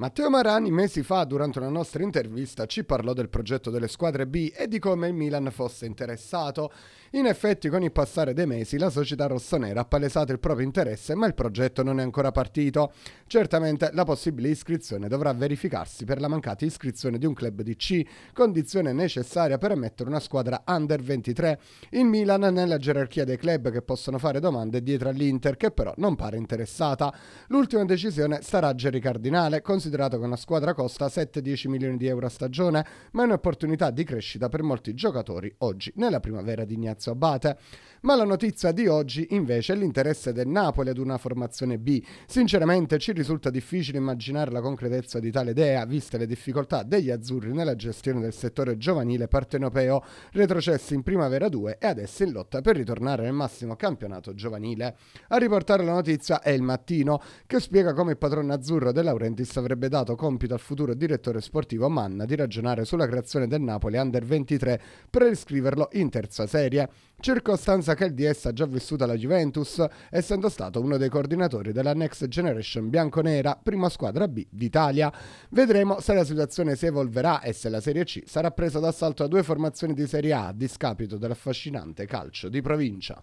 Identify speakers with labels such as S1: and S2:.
S1: Matteo Marani mesi fa, durante una nostra intervista, ci parlò del progetto delle squadre B e di come il Milan fosse interessato. In effetti, con il passare dei mesi, la società rossonera ha palesato il proprio interesse, ma il progetto non è ancora partito. Certamente la possibile iscrizione dovrà verificarsi per la mancata iscrizione di un club di C, condizione necessaria per ammettere una squadra under 23. Il Milan è nella gerarchia dei club che possono fare domande dietro all'Inter, che però non pare interessata. L'ultima decisione sarà Gerry Cardinale, considerando considerato che una squadra costa 7-10 milioni di euro a stagione, ma è un'opportunità di crescita per molti giocatori oggi, nella primavera di Ignazio Abate. Ma la notizia di oggi invece è l'interesse del Napoli ad una formazione B. Sinceramente ci risulta difficile immaginare la concretezza di tale idea, viste le difficoltà degli azzurri nella gestione del settore giovanile partenopeo, retrocessi in primavera 2 e adesso in lotta per ritornare nel massimo campionato giovanile. A riportare la notizia è il mattino, che spiega come il padrone azzurro De Laurentiis avrebbe avrebbe dato compito al futuro direttore sportivo Manna di ragionare sulla creazione del Napoli Under 23 per iscriverlo in terza serie, circostanza che il DS ha già vissuto alla Juventus, essendo stato uno dei coordinatori della Next Generation bianconera, prima squadra B d'Italia. Vedremo se la situazione si evolverà e se la Serie C sarà presa d'assalto a due formazioni di Serie A a discapito dell'affascinante calcio di provincia.